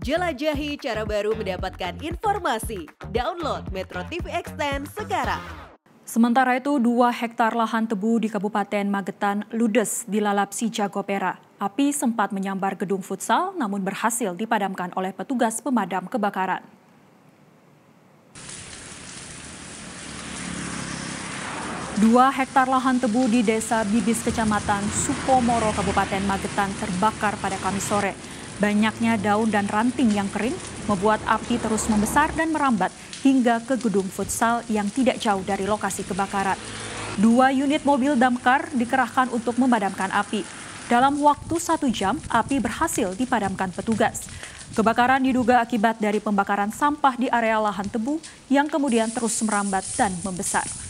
Jelajahi cara baru mendapatkan informasi. Download Metro TV Extend sekarang. Sementara itu, dua hektar lahan tebu di Kabupaten Magetan ludes dilalap si jago pera. Api sempat menyambar gedung futsal namun berhasil dipadamkan oleh petugas pemadam kebakaran. Dua hektar lahan tebu di Desa Bibis, Kecamatan Supomoro, Kabupaten Magetan terbakar pada Kamis sore. Banyaknya daun dan ranting yang kering membuat api terus membesar dan merambat hingga ke gedung futsal yang tidak jauh dari lokasi kebakaran. Dua unit mobil damkar dikerahkan untuk memadamkan api. Dalam waktu satu jam, api berhasil dipadamkan petugas. Kebakaran diduga akibat dari pembakaran sampah di area lahan tebu yang kemudian terus merambat dan membesar.